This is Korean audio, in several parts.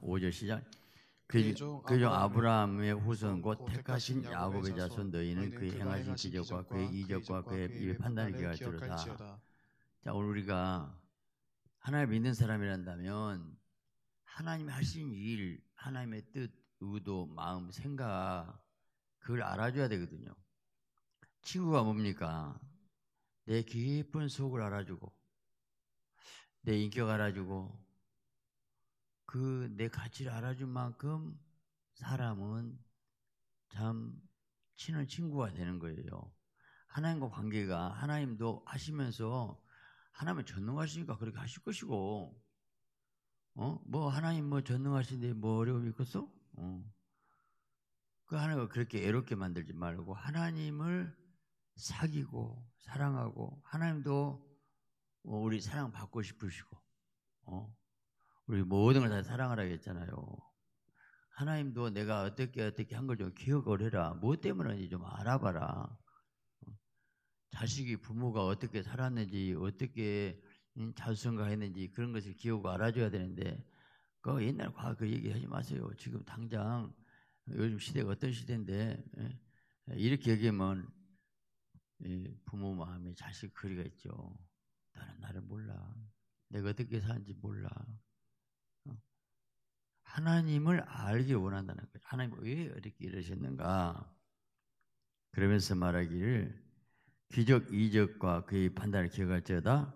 5절 시작 그 그중 그 아브라함의 후손 곧 택하신 야곱의 자손 너희는 그의 행하신 기적과 그의 이적과 그의 입일 판단을 기억할 줄로다. 자 오늘 우리가 하나님 믿는 사람이란다면 하나님이 하신 일, 하나님의 뜻, 의도, 마음, 생각 그걸 알아줘야 되거든요. 친구가 뭡니까? 내 깊은 속을 알아주고 내 인격 알아주고 그내 가치를 알아준 만큼 사람은 참 친한 친구가 되는 거예요. 하나님과 관계가 하나님도 하시면서 하나님 전능하시니까 그렇게 하실 것이고 어? 뭐 하나님 뭐 전능하신데 뭐 어려움이 있겠어? 어. 그 하나님을 그렇게 애롭게 만들지 말고 하나님을 사귀고 사랑하고 하나님도 우리 사랑받고 싶으시고 어? 우리 모든 걸 다 사랑하라 했잖아요. 하나님도 내가 어떻게 어떻게 한 걸 좀 기억을 해라. 뭐 때문인지 좀 알아봐라. 어? 자식이 부모가 어떻게 살았는지 어떻게 자수성가했는지 음, 그런 것을 기억을 알아줘야 되는데 그 옛날 과거 그 얘기하지 마세요. 지금 당장 요즘 시대가 어떤 시대인데 예? 이렇게 얘기하면 예, 부모 마음에 자식 거리가 있죠. 나는 나를 몰라. 내가 어떻게 사는지 몰라. 하나님을 알기 원한다는 거예요. 하나님 왜 이렇게 이러셨는가? 그러면서 말하기를 기적 이적과 그의 판단을 기억할지어다.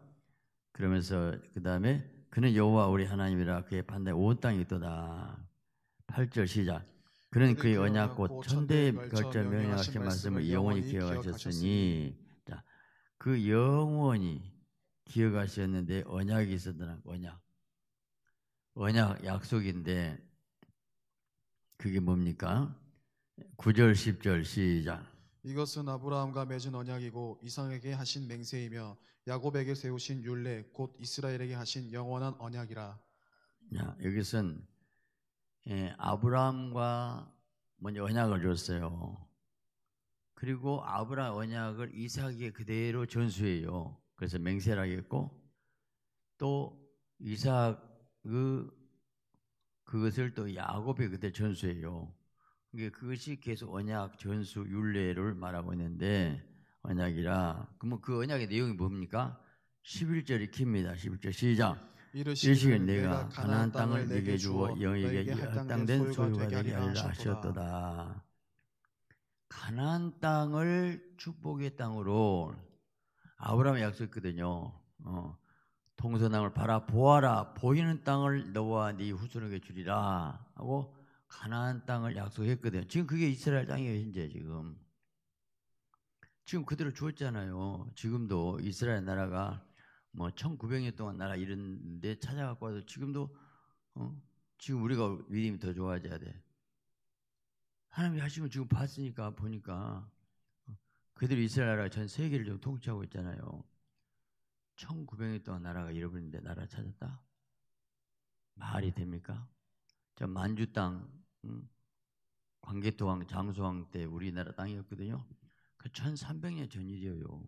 그러면서 그 다음에 그는 여호와 우리 하나님이라 그의 판단 온 땅이 또다. 8절 시작. 그는 그의 언약고 천대의 결절 명령하신 말씀을 영원히 기억하셨으니 자, 그 영원히 기억하셨는데 언약이 있었다는 언약. 언약 약속인데 그게 뭡니까? 9절 10절 시작. 이것은 아브라함과 맺은 언약이고 이상에게 하신 맹세이며 야곱에게 세우신 율례 곧 이스라엘에게 하신 영원한 언약이라. 야, 여기선 예, 아브라함과 먼저 언약을 줬어요. 그리고 아브라 함 언약을 이삭에게 그대로 전수해요. 그래서 맹세를 하겠고 또 이삭 그 그것을 또 야곱의 그때 전수해요. 그게 그것이 계속 언약 전수 윤례를 말하고 있는데 언약이라. 그러면 그 언약의 내용이 뭡니까? 11절이 깁니다. 11절 시작. 이르시되 내가 가나안 땅을 내게 주어 영에게 할당된 소유가 되게 하리라 하셨도다. 가나안 땅을 축복의 땅으로 아브라함이 약속했거든요. 어. 동서남을 바라보아라 보이는 땅을 너와 네 후손에게 주리라 하고 가나안 땅을 약속했거든요. 지금 그게 이스라엘 땅이에요, 현재 지금. 지금 그대로 주었잖아요. 지금도 이스라엘 나라가 뭐 1900년 동안 나라 이런 데 찾아갖고 와서 지금도 어? 지금 우리가 믿음이 더 좋아져야 돼. 하나님이 하시면 지금 봤으니까 보니까 그대로 이스라엘 나라가 전 세계를 좀 통치하고 있잖아요. 1900년 동안 나라가 잃어버린데 나라 찾았다? 말이 음. 됩니까? 저 만주 땅, 음, 광개토왕, 장소왕 때 우리나라 땅이었거든요. 그 1300년 전 일이에요.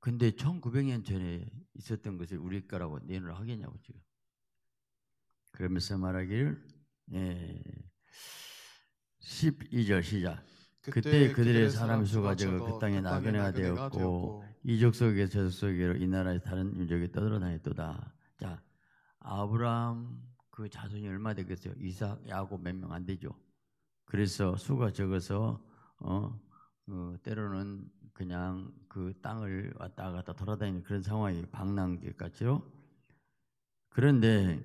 근데 1900년 전에 있었던 것을 우리 거라고 내놓으라 하겠냐고 지금. 그러면서 말하기를 예, 12절 시작 그때, 그때 그들의 사람 수가 적어 그 땅에 나그네가 되었고 이족속에게 저족속에로이나라에 다른 민족이 떠들어다녔도다. 자, 아브라함 그 자손이 얼마 되겠어요? 이삭, 야곱 몇 명 안 되죠. 그래서 수가 적어서 어, 어, 때로는 그냥 그 땅을 왔다 갔다 돌아다니는 그런 상황이 방랑객 같죠. 그런데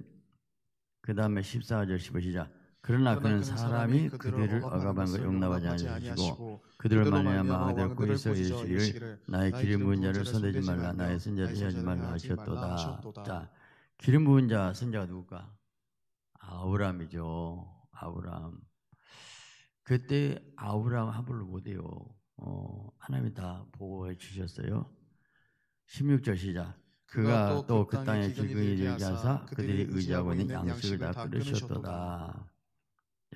그 다음에 14절 1 5시 그러나 그는 사람이 그들을 억압한 걸 용납하지 아니하시고 그들을 말미야아하들 꾸리서 이르시기를 나의 기름 부은 자를 손대지 말라 나의 선자를 해하지 말라 하셨도다. 자, 기름 부은 자 선자가 누굴까? 아브람이죠. 아브람. 그때 아브람 하불로 못해요. 어, 하나님이 다 보호해 주셨어요. 16절 시작. 그가 또그 그 땅에 기근이 되게 하사 그들이 의지하고 있는 양식을 다 끊으셨도다.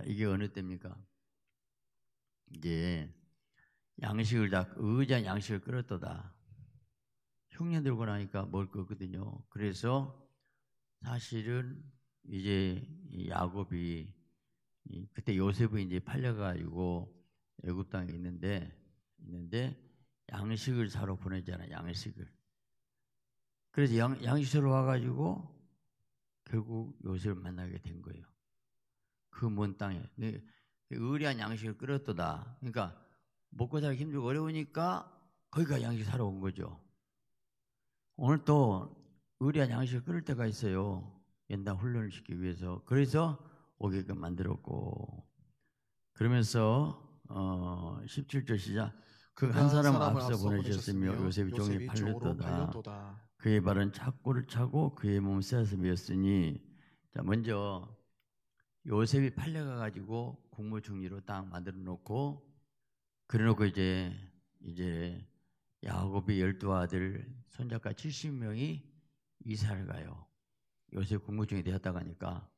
이게 어느 때입니까? 이제 양식을 다 의자 양식을 끌었더다. 흉내 들고 나니까 먹을 거거든요. 그래서 사실은 이제 야곱이 그때 요셉이 이제 팔려가지고 애굽 땅에 있는데 있는데 양식을 사러 보내잖아 양식을. 그래서 양, 양식으로 와가지고 결국 요셉을 만나게 된 거예요. 그먼 땅에 네. 의리한 양식을 끌였도다 그러니까 먹고 살기 힘들고 어려우니까 거기가 양식 사러 온 거죠. 오늘 또 의리한 양식을 끌을 때가 있어요. 옛날 훈련을 시키기 위해서. 그래서 오게끔 만들었고 그러면서 어 17절 시작 그한 그러니까 사람 앞서, 앞서 보내셨으며 요셉이 종이 팔렸도다. 그의 발은 착고를 차고 그의 몸은 쇠사슴이었으니 자 먼저 요셉이 팔려가 가지고 국무총리로 딱 만들어 놓고 그래 놓고 이제 이제 야곱의 열두 아들 손자가 70명이 이사를 가요. 요셉 국무총리 되었다고 하니까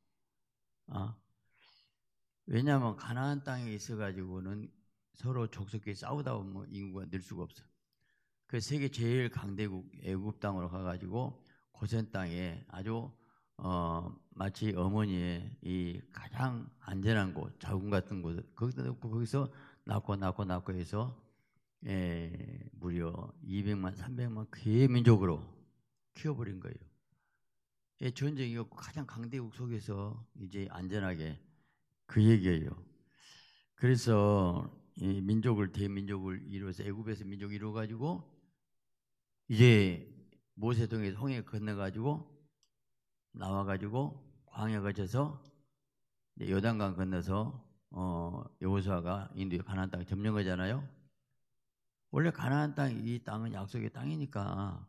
아 왜냐하면 가나안 땅에 있어 가지고는 서로 족속끼리 싸우다 보면 뭐 인구가 늘 수가 없어. 그 세계 제일 강대국 애굽 땅으로 가가지고 고센 땅에 아주 어, 마치 어머니의 이 가장 안전한 곳, 자궁 같은 곳, 거기서, 거기서 낳고 낳고 낳고 해서 에, 예, 무려 200만, 300만 괴민족으로 키워버린 거예요. 예, 전쟁이었고 가장 강대국 속에서 이제 안전하게 그 얘기예요. 그래서 이 민족을 대민족을 이루어서 애굽에서 민족 이루어 가지고 이제 모세동에서 홍해 건너 가지고 나와가지고 광야 거쳐서 요단강 건너서 어, 여호수아가 인도의 가나안 땅 점령하잖아요. 원래 가나안 땅 이 땅은 약속의 땅이니까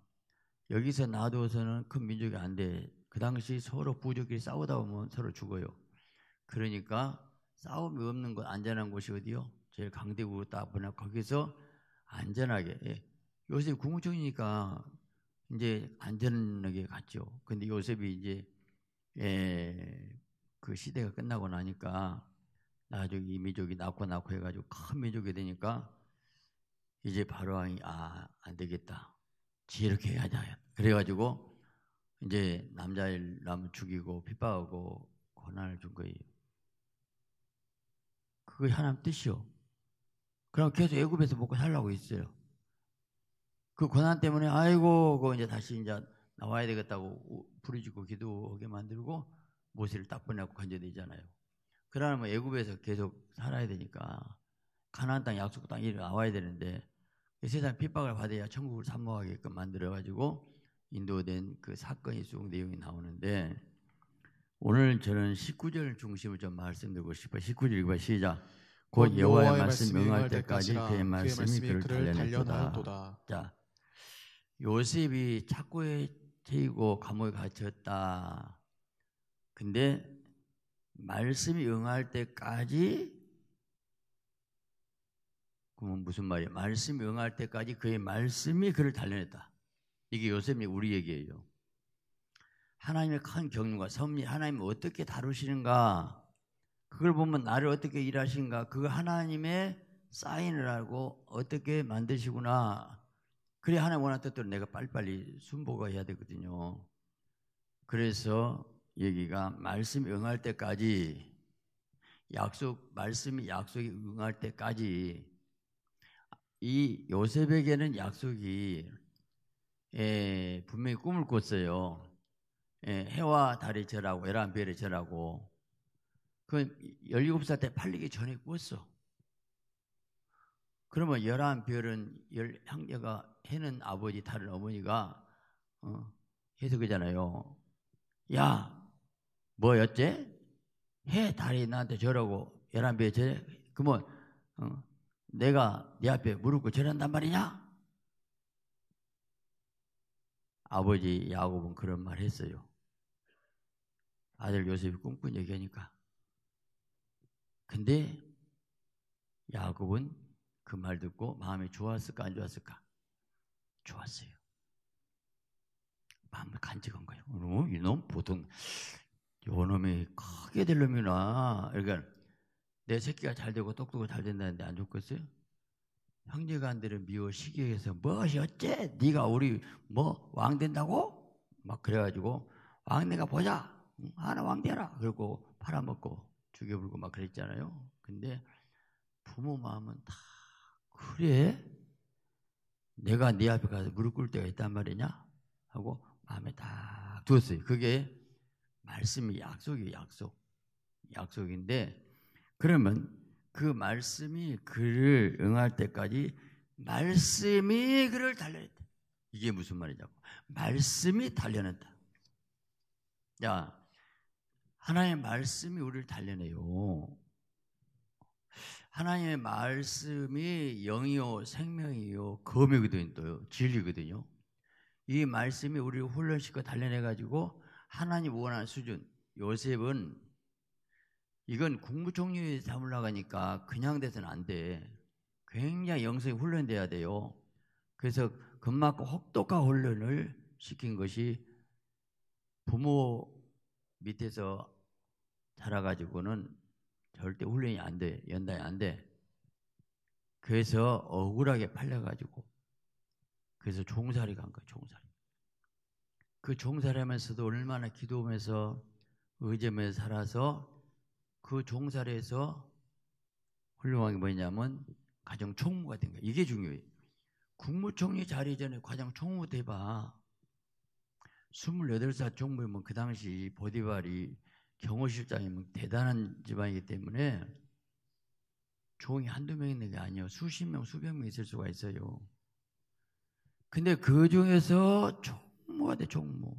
여기서 놔두어서는 큰 민족이 안 돼. 그 당시 서로 부족끼리 싸우다 보면 서로 죽어요. 그러니까 싸움이 없는 곳 안전한 곳이 어디요? 제일 강대국으로 딱 보내 거기서 안전하게 예. 요새 국무총리니까 이제 안전하게 갔죠. 근데 요셉이 이제 에, 예, 그 시대가 끝나고 나니까 나중에 이 민족이 낳고 낳고 해가지고 큰 민족이 되니까 이제 바로왕이 아 안 되겠다 지혜롭게 해야자 그래가지고 이제 남자일 남 죽이고 핍박하고 권한을준 거예요. 그거 하나님 뜻이요. 그럼 계속 애굽에서 먹고 살라고 했어요. 그 고난 때문에 아이고 그 이제 다시 이제 나와야 되겠다고 부르짖고 기도하게 만들고 모세를 딱 보내고 건져되잖아요 그러면 뭐 애굽에서 계속 살아야 되니까 가나안 땅 약속 땅에 나와야 되는데 그 세상 핍박을 받아야 천국을 사모하게끔 만들어 가지고 인도된 그 사건이 쭉 내용이 나오는데 오늘 저는 19절 중심을 좀 말씀드리고 싶어요. 19절 읽어 시작. 곧 여호와의 말씀 명할 때까지 그의 말씀이 그를 달려나도다. 자, 요셉이 착고에 채이고 감옥에 갇혔다. 근데 말씀이 응할 때까지 그건 무슨 말이야? 말씀이 응할 때까지 그의 말씀이 그를 단련했다. 이게 요셉이 우리 얘기예요. 하나님의 큰 경륜과 섭리, 하나님 어떻게 다루시는가, 그걸 보면 나를 어떻게 일하시는가, 그 하나님의 사인을 알고 어떻게 만드시구나, 그래 하나님 원한 뜻대로 내가 빨리빨리 순보가 해야 되거든요. 그래서 여기가 말씀이 응할 때까지 약속 말씀이 약속이 응할 때까지 이 요셉에게는 약속이 에, 예, 분명히 꿈을 꿨어요. 에, 예, 해와 달이 절하고 에란별이 절하고 그 17살 때 팔리기 전에 꿨어. 그러면 열한 별은 열 형제가 해는 아버지 다른 어머니가 어, 해서 그잖아요. 야 뭐였지? 해 달이 나한테 저러고 열한 별 저래. 그러면 어, 내가 네 앞에 무릎 꿇고 저한단 말이냐? 아버지 야곱은 그런 말 했어요. 아들 요셉이 꿈꾼 얘기하니까. 근데 야곱은 그말 듣고 마음이 좋았을까 안 좋았을까? 좋았어요. 마음을 간직한 거예요. 이놈, 이놈 보통 이놈이 크게 되려면아 그러니까 내 새끼가 잘 되고 똑똑하고 잘 된다는데 안 좋겠어요? 형제가 안 되는 미워 시기에서 무엇이 어째? 네가 우리 뭐 왕 된다고? 막 그래가지고 왕 내가 보자. 하나 왕 되라. 그리고 팔아먹고 죽여버리고 막 그랬잖아요. 근데 부모 마음은 다 그래? 내가 네 앞에 가서 무릎 꿇을 때가 있단 말이냐? 하고 마음에 딱 두었어요. 그게 말씀이 약속이 약속. 약속인데 그러면 그 말씀이 그를 응할 때까지 말씀이 그를 달려야 돼. 이게 무슨 말이냐고. 말씀이 달려낸다. 야, 하나의 말씀이 우리를 달려내요. 하나님의 말씀이 영이요 생명이요 검이거든요. 진리거든요. 이 말씀이 우리 훈련시켜 단련해 가지고 하나님 원하는 수준 요셉은 이건 국무총리 에담으 나가니까 그냥 돼서는 안 돼. 굉장히 영성이 훈련돼야 돼요. 그래서 금막고 혹독한 훈련을 시킨 것이 부모 밑에서 자라가지고는 절대 훈련이 안 돼. 연단이 안 돼. 그래서 억울하게 팔려가지고 그래서 종살이 간 거야. 종살이. 그 종살이 하면서도 얼마나 기도하면서 의점에 살아서 그 종살이에서 훌륭한 게 뭐냐면 가정 총무가 된 거야. 이게 중요해. 국무총리 자리 전에 가정 총무 돼봐. 28살 총무면 그 당시 보디발이 경호실장이면 대단한 집안이기 때문에 종이 한두 명 있는 게 아니에요. 수십 명, 수백 명 있을 수가 있어요. 근데 그 중에서 총무가 돼, 총무.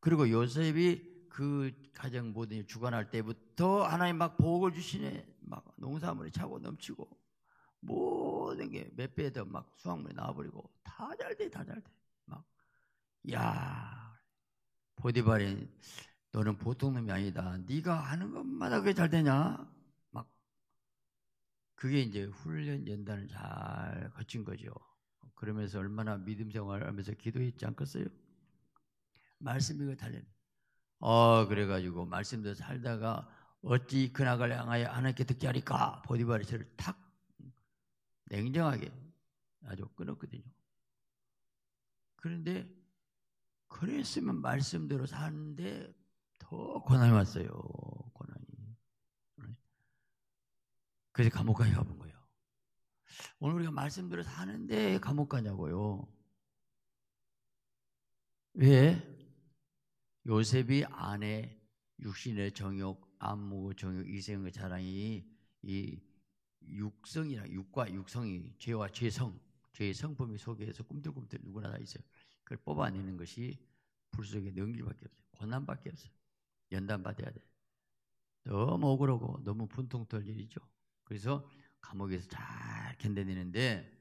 그리고 요셉이 그 가정 모든 일 주관할 때부터 하나님 막 복을 주시네. 막 농사물이 차고 넘치고 모든 게 몇 배 더 막 수확물이 나와버리고 다 잘 돼, 다 잘 돼. 막, 야 보디발이 너는 보통 놈이 아니다. 네가 하는 것마다 그게 잘 되냐? 막 그게 이제 훈련 연단을 잘 거친 거죠. 그러면서 얼마나 믿음 생활하면서 기도했지 않겠어요? 말씀이 그 달려. 어 그래가지고 말씀도 살다가 어찌 그나갈 향하여 하나님께 듣게 하리까 보디바리 저를 탁 냉정하게 아주 끊었거든요. 그런데 그랬으면 말씀대로 사는데 더 고난이 왔어요. 고난이. 네. 그래서 감옥 가냐 본 거예요. 오늘 우리가 말씀대로 사는데 감옥 가냐고요. 왜? 요셉이 아내 육신의 정욕, 안무, 정욕, 이생의 자랑이 이 육성이랑 육과 육성이 죄와 죄성, 죄의 성품이 속에서 꿈틀꿈틀 누구나 다 있어요. 그걸 뽑아내는 것이 불속의 능기밖에 없어요. 고난밖에 없어요. 연단받아야 돼. 너무 억울하고 너무 분통 털 일이죠. 그래서 감옥에서 잘 견뎌내는데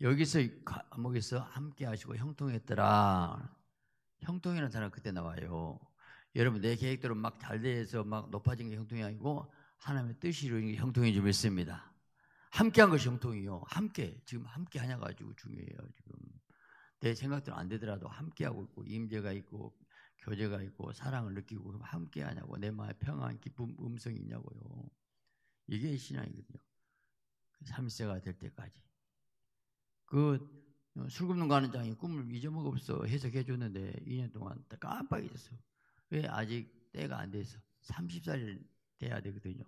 여기서 감옥에서 함께 하시고 형통했더라. 형통이라는 단어 그때 나와요. 여러분 내 계획대로 막잘 돼서 막 높아진 게 형통이 아니고 하나님의 뜻이 이루어진 게 형통이 좀 있습니다. 함께한 것이 형통이요. 함께 지금 함께 하냐 가지고 중요해요. 지금 내 생각대로 안 되더라도 함께하고 있고 임재가 있고 교제가 있고 사랑을 느끼고 함께 하냐고 내 마음에 평안, 기쁨, 음성이 있냐고요. 이게 신앙이거든요. 3세가될 그 때까지. 그술 어, 굽는 관는장이 꿈을 잊어먹었어 해석해 줬는데 2년 동안 깜빡 잊었어. 왜 아직 때가 안 돼서 30살이 돼야 되거든요.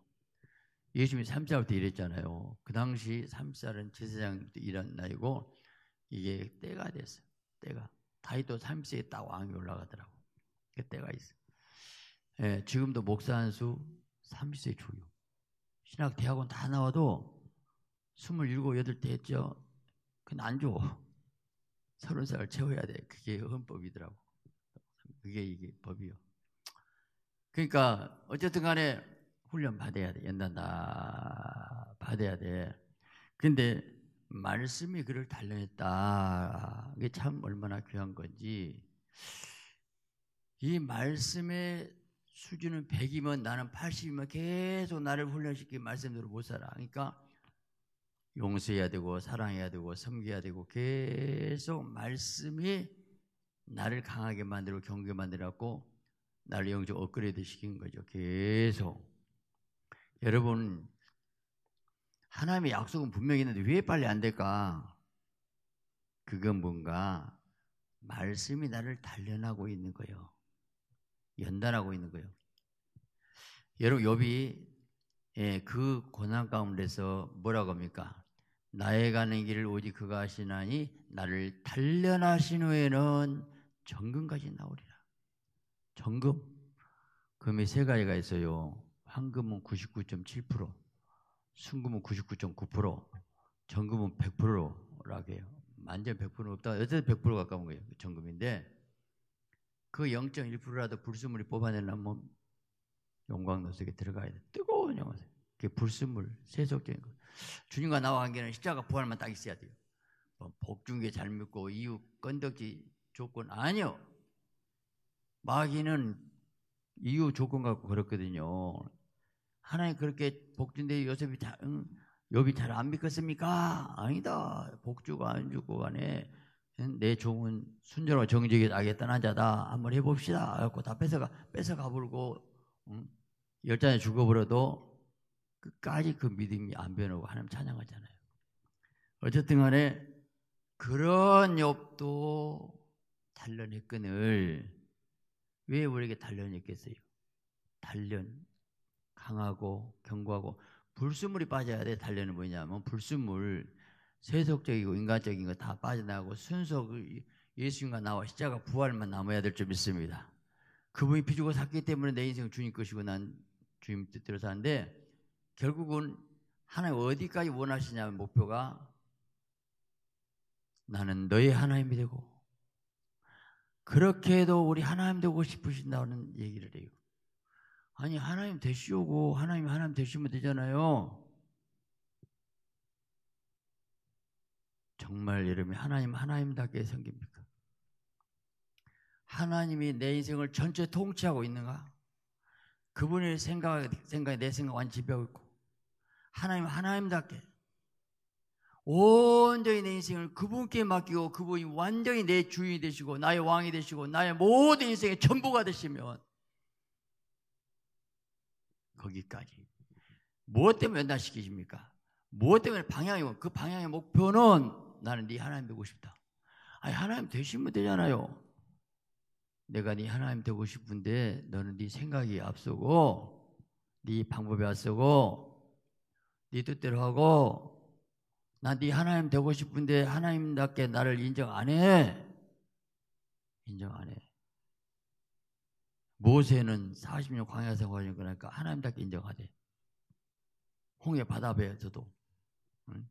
예수님이 30살부터 이랬잖아요그 당시 30살은 제사장도터 일한 나이고 이게 때가 됐어 때가. 다이도3세에딱 왕이 올라가더라고. 그 때가 있어. 예, 지금도 목사 한수 30세 초요 신학 대학원 다 나와도 27, 8대 했죠. 그건 안 줘. 30살 채워야 돼. 그게 헌법이더라고. 그게 이게 법이요. 그러니까 어쨌든 간에 훈련 받아야 돼. 연단다 받아야 돼. 근데 말씀이 그를 단련했다. 이게 참 얼마나 귀한 건지. 이 말씀의 수준은 100이면 나는 80이면 계속 나를 훈련시키는 말씀대로 못 살아. 그러니까 용서해야 되고 사랑해야 되고 섬겨야 되고 계속 말씀이 나를 강하게 만들고 경계 만들었고 나를 영적 업그레이드 시킨 거죠. 계속 여러분 하나님의 약속은 분명히 있는데 왜 빨리 안 될까? 그건 뭔가 말씀이 나를 단련하고 있는 거예요. 연단하고 있는 거예요. 여러분 욥이 예, 그 고난 가운데서 뭐라고 합니까? 나의 가는 길을 오직 그가 하시나니 나를 단련하신 후에는 정금까지 나오리라. 정금 금이 세 가지가 있어요. 황금은 99.7%, 순금은 99.9%, 정금은 100%라고 해요. 완전 1 0 0 없다. 여태 100% 가까운 거예요. 그 정금인데 그 0.1%라도 불순물이 뽑아내려면 뭐 용광 노속에 들어가야 돼. 뜨거운 영광노 그게 불순물, 세속적인 거. 주님과 나와 관계는 십자가 부활만 딱 있어야 돼요. 뭐 복중계 잘 믿고 이웃 건덕지 조건 아니요. 마귀는 이유 조건 갖고 그렇거든요. 하나님 그렇게 복준데 요셉이 다, 응, 여기 잘안 믿겠습니까? 아니다. 복주가 안 주고 간에 내 종은 순전하고 정직이 나게 떠난 자다. 한번 해봅시다. 하고 다 뺏어가, 뺏어가 버리고, 응? 열 잔에 죽어버려도 끝까지 그 믿음이 안 변하고 하나님 찬양하잖아요. 어쨌든 간에 그런 욕도 단련의 끈을 왜 우리에게 단련이있겠어요 단련, 강하고 견고하고 불순물이 빠져야 돼. 단련은 뭐냐면 불순물, 세속적이고 인간적인 거 다 빠져나가고 순수 예수님과 나와 십자가 부활만 남아야 될 줄 믿습니다. 그분이 피주고 샀기 때문에 내 인생 주님 것이고 난 주님 뜻대로 사는데 결국은 하나님 어디까지 원하시냐면 목표가 나는 너의 하나님이 되고 그렇게 해도 우리 하나님 되고 싶으신다는 얘기를 해요. 아니 하나님 되시오고 하나님 하나님 되시면 되잖아요. 정말 이름이 하나님 하나님답게 생깁니까? 하나님이 내 인생을 전체 통치하고 있는가? 그분의 생각, 생각에 내 생각 완전 지배하고 있고, 하나님, 하나님답게, 온전히 내 인생을 그분께 맡기고, 그분이 완전히 내 주인이 되시고, 나의 왕이 되시고, 나의 모든 인생의 전부가 되시면, 거기까지. 무엇 때문에 연단시키십니까? 무엇 때문에 방향이고, 그 방향의 목표는 나는 네 하나님 되고 싶다. 아니 하나님 되시면 되잖아요. 내가 네 하나님 되고 싶은데 너는 네 생각이 앞서고 네 방법이 앞서고 네 뜻대로 하고 나네 하나님 되고 싶은데 하나님답게 나를 인정 안 해. 인정 안 해. 모세는 40년 광야 생활을 그러니까 하나님답게 인정하대. 홍해 바다 배에서도 응?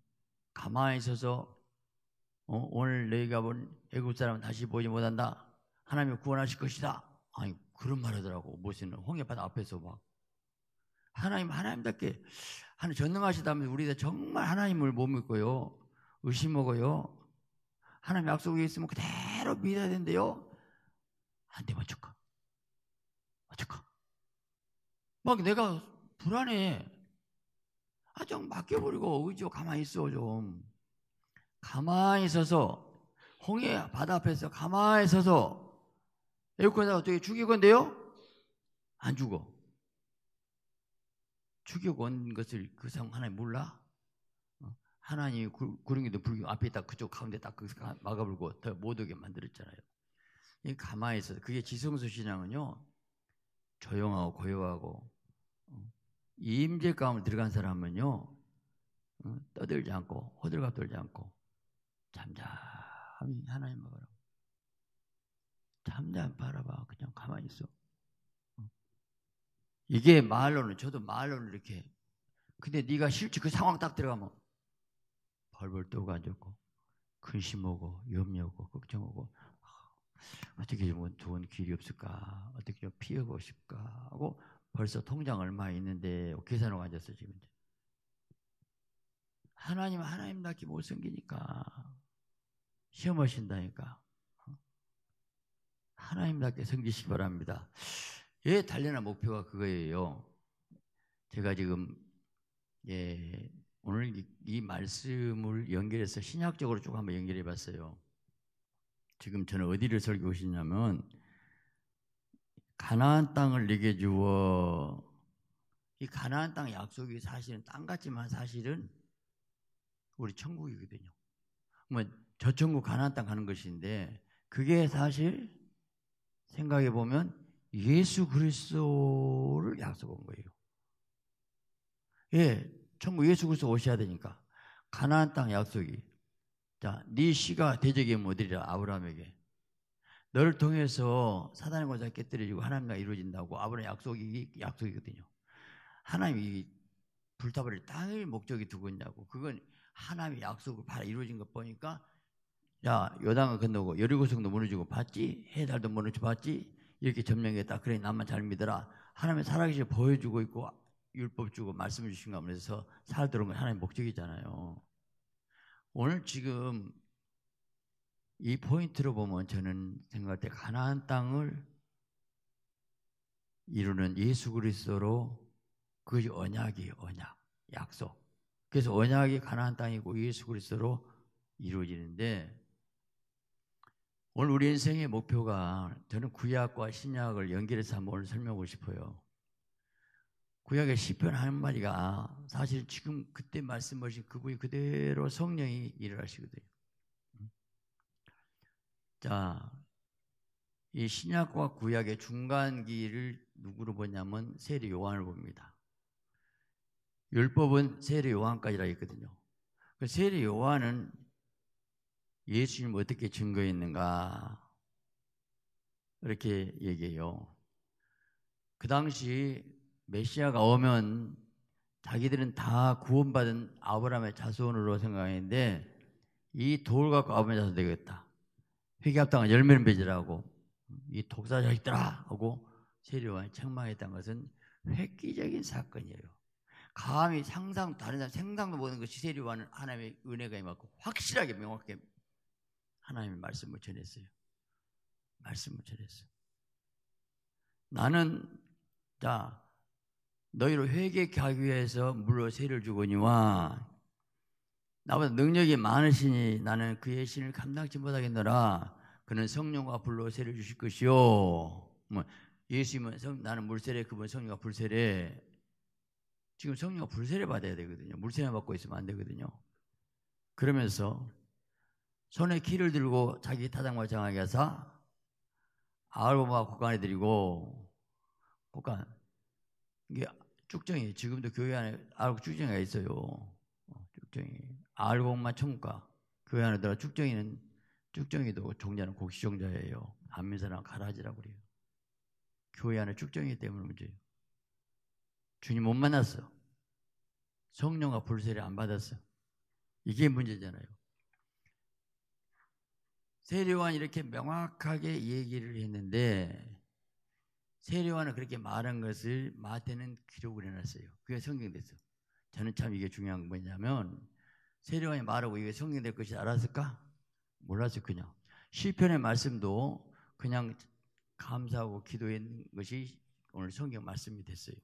가만히 있어서 어, 오늘 너희가 본애굽 사람은 다시 보지 못한다. 하나님이 구원하실 것이다. 아니 그런 말하더라고. 모세는 홍해바다 앞에서 막 하나님 하나님답게 하나 전능하시다면 우리가 정말 하나님을 못 믿고요. 의심하고요. 하나님 약속이 있으면 그대로 믿어야 된대요. 안 되면 어쩔까? 어쩔까? 막 내가 불안해. 아, 좀 맡겨버리고 의지고 가만히 있어, 좀. 가만히 서서 홍해 바다 앞에서 가만히 서서 애국가사 어떻게 죽일 건데요? 안 죽어. 죽여온 것을 그 사람 하나님 몰라? 어, 하나님이 구릉이도 불교 앞에 딱 그쪽 가운데 딱 막아불고 더 못 오게 만들었잖아요. 이 가만히 있어. 그게 지성소 신앙은요. 조용하고 고요하고 어, 임재 가운데 들어간 사람은요. 어, 떠들지 않고 호들갑 떨지 않고 잠잠히 하나님을 바라. 잠잠 바라봐. 그냥 가만히 있어. 이게 말로는 저도 말로는 이렇게. 근데 네가 실제 그 상황 딱 들어가면 벌벌 떠가지고 근심 하고 염려 하고 걱정 하고 아, 어떻게 좀 좋은 길이 없을까? 어떻게 좀 피하고 싶까? 하고 벌써 통장 얼마 있는데 계산하고 앉았어 지금. 하나님 하나님 밖에 못생기니까 시험하신다니까. 하나님답게 생기시기 바랍니다. 예, 달려나 목표가 그거예요. 제가 지금 예, 오늘 이, 이 말씀을 연결해서 신약적으로쭉 한번 연결해 봤어요. 지금 저는 어디를 설교오시냐면 가나안 땅을 내게 주어 이 가나안 땅 약속이 사실은 땅 같지만 사실은 우리 천국이거든요. 뭐 저천국 가나안 땅 가는 것인데 그게 사실 생각해 보면 예수 그리스도를 약속한 거예요. 예, 천국 예수 그리스도 오셔야 되니까 가나안 땅 약속이 자, 네 씨가 대적의 모델이라 아브라함에게 너를 통해서 사단의 권세 깨뜨리고 하나님과 이루어진다고 아브라함 약속이 약속이거든요. 하나님이 불타버릴 땅을 목적이 두고 있냐고 그건 하나님의 약속을 바라 이루어진 것 보니까 야 요단강 건너고 여리고성도 무너지고 봤지 해달도 무너지고 봤지 이렇게 점령했다 그래 나만 잘 믿어라 하나님의 살아계시 보여주고 있고 율법 주고 말씀 주신 가 하면서 살도록 하나님의 목적이잖아요 오늘 지금 이 포인트로 보면 저는 생각할 때 가나안 땅을 이루는 예수 그리스도로 그것이 언약이에요 언약 약속 그래서 언약이 가나안 땅이고 예수 그리스도로 이루어지는데 오늘 우리 인생의 목표가 저는 구약과 신약을 연결해서 한번 오늘 설명하고 싶어요. 구약의 시편 한 마디가 사실 지금 그때 말씀하신 그분이 그대로 성령이 일을 하시거든요. 자, 이 신약과 구약의 중간기를 누구로 보냐면 세례 요한을 봅니다. 율법은 세례 요한까지라 했거든요. 그 세례 요한은 예수님 어떻게 증거했는가 이렇게 얘기해요. 그 당시 메시아가 오면 자기들은 다 구원받은 아브라함의 자손으로 생각했는데 이 돌 갖고 아브라함의 자손 되겠다. 회개합당한 열매를 맺으라고 이 독사 자식들아 하고 세례와 책망했다는 것은 획기적인 사건이에요. 감히 상상 다른 사람 생각도 못하는 것이 세례와는 하나님의 은혜가 임하고 확실하게 명확하게 하나님의 말씀을 전했어요. 말씀을 전했어요. 나는 다 너희로 회개하기 위해서 물로 세를 주거니와 나보다 능력이 많으시니 나는 그의 신을 감당치 못하겠노라. 그는 성령과 불로 세를 주실 것이요. 뭐 예수님은 성, 나는 물세례, 그분 성령과 불세례. 지금 성령과 불세례 받아야 되거든요. 물세례 받고 있으면 안 되거든요. 그러면서 손에 키를 들고 자기 타당과 정하게 해서 아울보마 국간에 드리고 국간 이게 쭉정이 지금도 교회 안에 아울 쭉정이가 있어요. 어, 쭉정이 아울보마 천국가 교회 안에 들어 쭉정이는 쭉정이도 종자는 곡시종자예요. 한민사랑 가라지라고 그래요. 교회 안에 쭉정이 때문에 문제예요. 주님 못 만났어. 성령과 불세를 안 받았어. 이게 문제잖아요. 세례요한 이렇게 명확하게 얘기를 했는데 세례요한은 그렇게 말한 것을 마태는 기록을 해놨어요. 그게 성경됐어. 저는 참 이게 중요한 건 뭐냐면 세례요한이 말하고 이게 성경될 것이 알았을까? 몰랐을 그냥. 시편의 말씀도 그냥 감사하고 기도했는 것이 오늘 성경 말씀이 됐어요.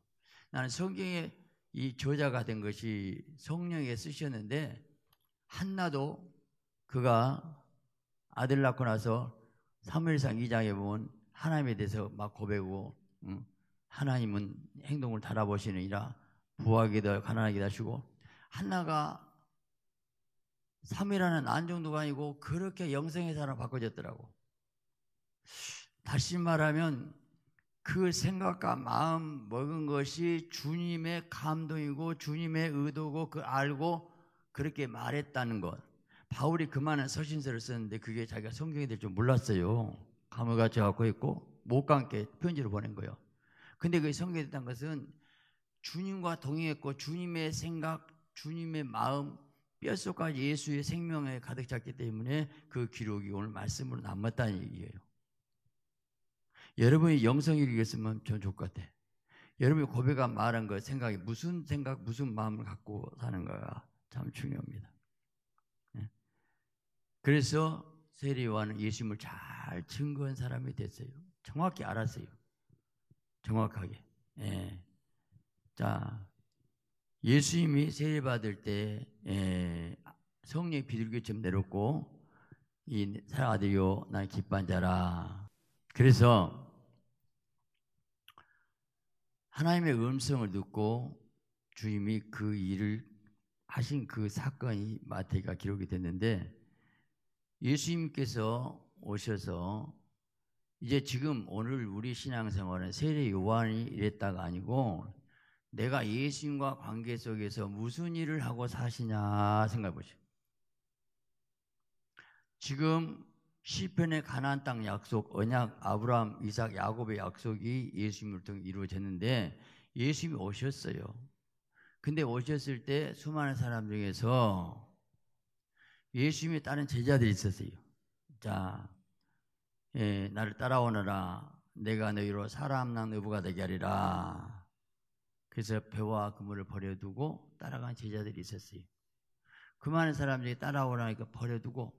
나는 성경의 이 저자가 된 것이 성령에 쓰셨는데 한나도 그가 아들 낳고 나서 3일상 2장에 보면 하나님에 대해서 막 고백하고 응? 하나님은 행동을 달아보시느니라 부하기도 가난하기도 하시고 한나가 3일하는 안정도가 아니고 그렇게 영생의 사람 바꿔졌더라고. 다시 말하면 그 생각과 마음 먹은 것이 주님의 감동이고 주님의 의도고 그 알고 그렇게 말했다는 것. 바울이 그만한 서신서를 썼는데 그게 자기가 성경이 될 줄 몰랐어요. 감옥에 져갖고 있고 목과 함께 편지를 보낸 거예요. 근데 그게 성경이 됐다는 것은 주님과 동행했고 주님의 생각, 주님의 마음, 뼛속까지 예수의 생명에 가득 찼기 때문에 그 기록이 오늘 말씀으로 남았다는 얘기예요. 여러분이 영성이 읽었으면 전 좋을 것 같아. 여러분이 고백한 말한 것, 생각이 무슨 생각, 무슨 마음을 갖고 사는가가 참 중요합니다. 그래서 세리와는 예수님을 잘 증거한 사람이 됐어요. 정확히 알았어요. 정확하게. 예. 자, 예수님이 세례 받을 때 예, 성령 비둘기처럼 내렸고 이 사람 아들요 난 기뻐한 자라. 그래서 하나님의 음성을 듣고 주님이 그 일을 하신 그 사건이 마태가 기록이 됐는데 예수님께서 오셔서 이제 지금 오늘 우리 신앙생활은 세례 요한이 이랬다가 아니고 내가 예수님과 관계 속에서 무슨 일을 하고 사시냐 생각해 보세요. 지금 시편의 가나안 땅 약속, 언약, 아브라함, 이삭, 야곱의 약속이 예수님을 통해 이루어졌는데 예수님이 오셨어요. 근데 오셨을 때 수많은 사람 중에서 예수님의 다른 제자들이 있었어요. 자, 예, 나를 따라오너라. 내가 너희로 사람난 의부가 되게 하리라. 그래서 배와 그물을 버려두고 따라간 제자들이 있었어요. 그 많은 사람들이 따라오라니까 버려두고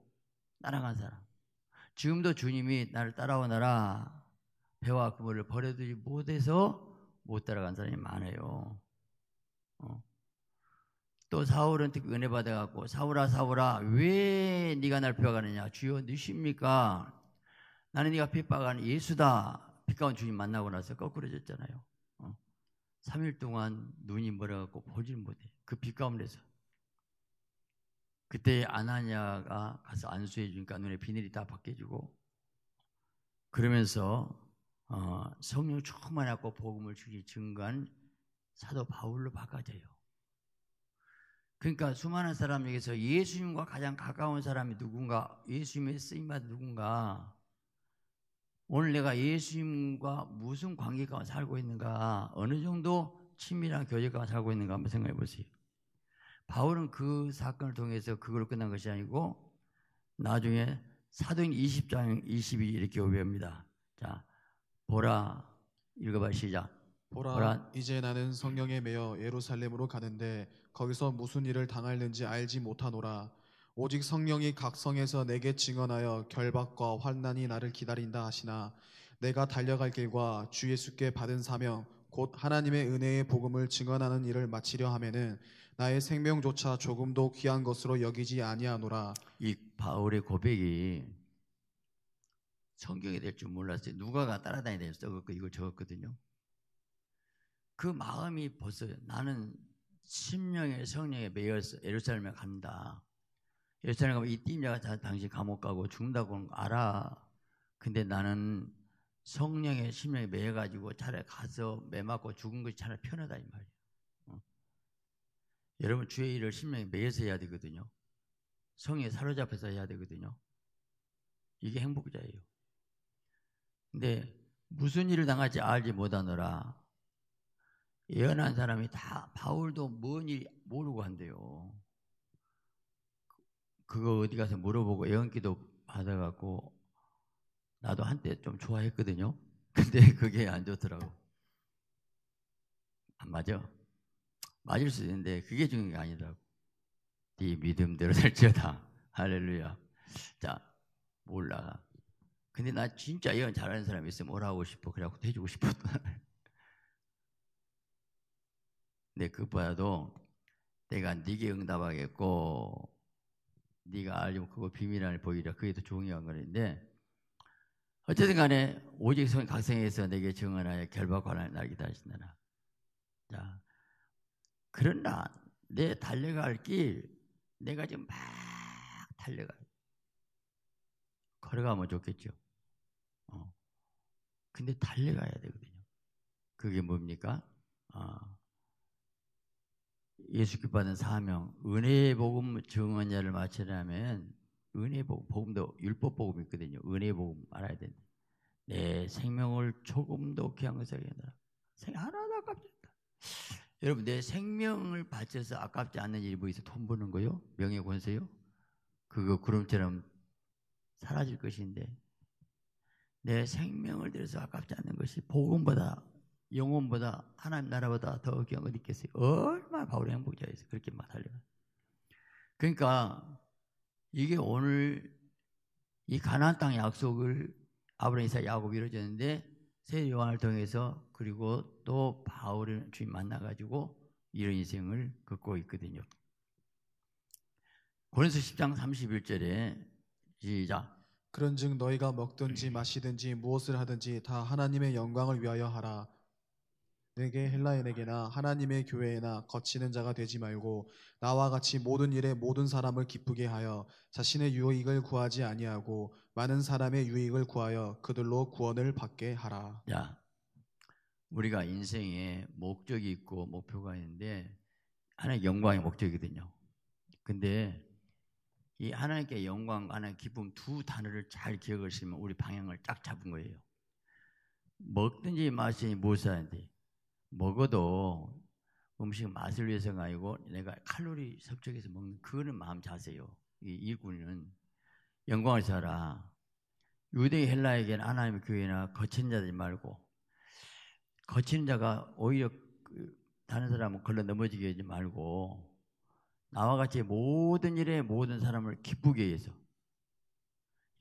따라간 사람. 지금도 주님이 나를 따라오너라. 배와 그물을 버려두지 못해서 못 따라간 사람이 많아요. 어. 또 사울은 특히 그 은혜 받아갖고 사울아 사울아 왜 네가 날 핍박하느냐 주여 누십니까 나는 네가 핍박하는 예수다 핍박한 주님 만나고 나서 거꾸로졌잖아요 어. 3일 동안 눈이 멀어갖고 보질 못해 그빛 가운데서 그때 아나냐가 가서 안수해 주니까 눈에 비늘이 다 벗겨지고 그러면서 어, 성령 충만하고 복음을 주기 증거한 사도 바울로 바꿔져요 그러니까 수많은 사람 중에서 예수님과 가장 가까운 사람이 누군가, 예수님의 쓰임받은 누군가, 오늘 내가 예수님과 무슨 관계가 살고 있는가, 어느 정도 친밀한 교제가 살고 있는가 한번 생각해 보세요. 바울은 그 사건을 통해서 그걸 끝난 것이 아니고, 나중에 사도행 20장 22 이렇게 오배합니다. 자, 보라, 읽어봐, 시작. 보라, 보라, 이제 나는 성령에 매여 예루살렘으로 가는데 거기서 무슨 일을 당할는지 알지 못하노라. 오직 성령이 각 성에서 내게 증언하여 결박과 환난이 나를 기다린다 하시나 내가 달려갈 길과 주 예수께 받은 사명 곧 하나님의 은혜의 복음을 증언하는 일을 마치려 하면은 나의 생명조차 조금도 귀한 것으로 여기지 아니하노라. 이 바울의 고백이 성경이 될 줄 몰랐어요. 누가가 따라다니면서 이걸 적었거든요. 그 마음이 벌써 나는 심령의 성령에 매여서 예루살렘에 간다. 예루살렘 에 가면 이 띠임자가 당신 감옥 가고 죽는다고 하는 알아. 근데 나는 성령의 심령에 매여가지고 차라리 가서 매맞고 죽은 것이 차라리 편하다 이말이에 어? 여러분 주의 일을 심령에 매여서 해야 되거든요. 성에 령 사로잡혀서 해야 되거든요. 이게 행복자예요. 근데 무슨 일을 당할지 알지 못하노라. 예언한 사람이 다 바울도 뭔 일 모르고 한대요. 그거 어디 가서 물어보고 예언기도 받아갖고 나도 한때 좀 좋아했거든요. 근데 그게 안 좋더라고. 안 맞아. 맞을 수 있는데 그게 중요한 게 아니라고. 네 믿음대로 살지어다. 할렐루야. 자, 몰라. 근데 나 진짜 예언 잘하는 사람 있으면 뭐라 하고 싶어. 그래갖고 해주고 싶어. 근데 그것보다도 내가 네게 응답하겠고 네가 알고 그거 비밀 안에 보이라 그게 더 중요한 거인데 어쨌든 간에 오직 성 각성해서 내게 증언하여 결박 관한 날기다 하신다라자 그러나 내 달려갈 길 내가 지금 막 달려가 걸어가면 좋겠죠 어. 근데 달려가야 되거든요 그게 뭡니까 어. 예수께 받은 사명, 은혜의 복음 증언 자를 마치려면 은혜 복음, 복음도 율법 복음이 있거든요. 은혜 복음 알아야 된다. 내 생명을 조금도 귀한 것을 여겨라. 생 하나도 아깝다. 여러분 내 생명을 바쳐서 아깝지 않는 일이 뭐 있어? 돈 버는 거요? 명예 권세요? 그거 구름처럼 사라질 것인데 내 생명을 들여서 아깝지 않는 것이 복음보다 영혼보다 하나님 나라보다 더 귀한 건 있겠어요? 얼마나 바울의 행복자였어요. 그렇게 말하려면. 그러니까 이게 오늘 이 가나안 땅 약속을 아브라함이사 야곱 이루어졌는데 이세 요한을 통해서 그리고 또 바울을 주인 만나가지고 이런 인생을 걷고 있거든요. 고린서 10장 31절에 시작. 그런즉 너희가 먹든지 마시든지 무엇을 하든지 다 하나님의 영광을 위하여 하라. 내게 헬라인에게나 하나님의 교회에나 거치는 자가 되지 말고 나와 같이 모든 일에 모든 사람을 기쁘게 하여 자신의 유익을 구하지 아니하고 많은 사람의 유익을 구하여 그들로 구원을 받게 하라. 야, 우리가 인생에 목적이 있고 목표가 있는데 하나의 영광의 목적이거든요. 근데 이 하나님께 영광, 하나님 기쁨 두 단어를 잘 기억하시면 우리 방향을 쫙 잡은 거예요. 먹든지 마시니 무엇을 하는데 먹어도 음식 맛을 위해서가 아니고 내가 칼로리 섭취해서 먹는 그거는 마음 자세요. 이 일꾼은 영광을 살아. 유대 헬라에게는 하나님의 교회나 거친 자들 말고 거친 자가 오히려 그 다른 사람은 걸러 넘어지게 하지 말고 나와 같이 모든 일에 모든 사람을 기쁘게 해서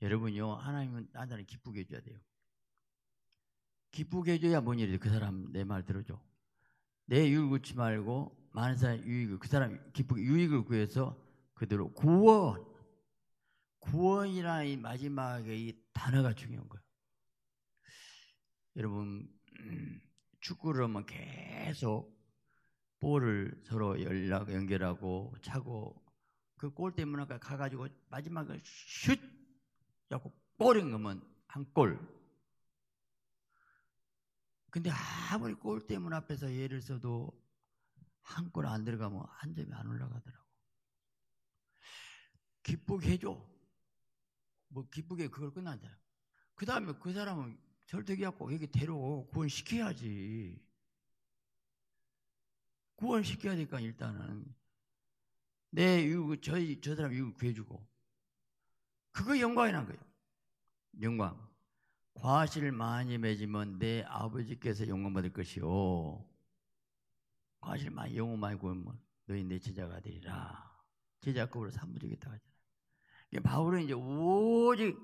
여러분요 하나님은 나를 자 기쁘게 해줘야 돼요. 기쁘게 해줘야 뭔 일이지? 그 사람 내 말 들어줘. 내 이익을 구치 말고 많은 사람 유익을 그 사람 기쁘게 유익을 구해서 그대로 구원 구원이라 는 마지막에 이 단어가 중요한 거예요. 여러분 음, 축구를 하면 계속 볼을 서로 연락 연결하고 차고 그 골 때문에 가가지고 마지막에 슛 하고 골인 거면 한골 근데 아무리 골대문 앞에서 예를 써도 한골안 들어가면 한 점이 안 올라가더라고. 기쁘게 해줘. 뭐 기쁘게 그걸 끝나잖아. 그 다음에 그 사람은 설득해갖고 여기 데려 구원시켜야지. 구원시켜야 되니까 일단은 내 유, 저저 사람 이거 구해주고. 그거 영광이란 거예요. 영광. 과실 많이 맺으면 내 아버지께서 영광 받을 것이요. 과실 많이 영혼 많이 구하면 너희 내 제자가 되리라. 제자급으로 삼부주겠다 하잖아요. 그러 바울은 이제 오직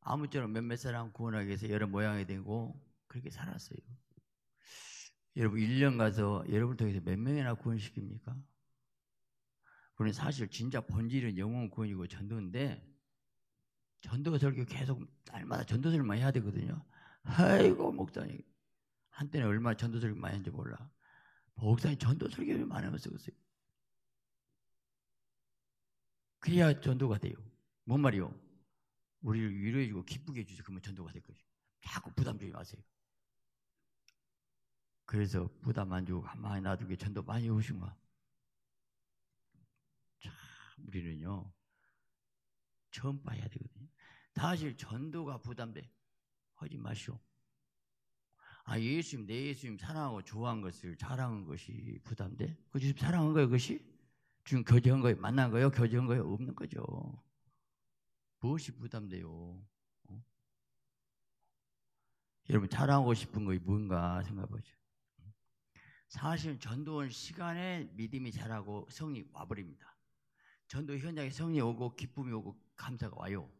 아무쪼록 몇몇 사람 구원하기 위해서 여러 모양이 되고 그렇게 살았어요. 여러분 1년 가서 여러분 통해서 몇 명이나 구원시킵니까? 우리는 사실 진짜 본질은 영혼 구원이고 전도인데 전도 설교 계속 날마다 전도 설교 많이 해야 되거든요. 아이고 목사님 한때는 얼마나 전도 설교 많이 했는지 몰라. 목사님 전도 설교를 많이 하면서 그랬어요 그래야 전도가 돼요. 뭔 말이요? 우리를 위로해주고 기쁘게 해주세요. 그러면 전도가 될 거죠. 자꾸 부담 주지 마세요. 그래서 부담 안 주고 가만히 놔두게 전도 많이 오신 거야. 참 우리는요 처음 봐야 되거든요. 사실 전도가 부담돼. 하지 마시오. 아, 예수님, 내 예수님 사랑하고 좋아한 것을 자랑한 것이 부담돼? 그 주님 사랑한 거예요, 그것이? 지금 교제한 거예요? 만난 거예요? 교제한 거예요? 없는 거죠. 무엇이 부담돼요? 어? 여러분, 자랑하고 싶은 것이 뭔가 생각해보죠. 사실 전도원 시간에 믿음이 자라고 성이 와버립니다. 전도 현장에 성이 오고 기쁨이 오고 감사가 와요.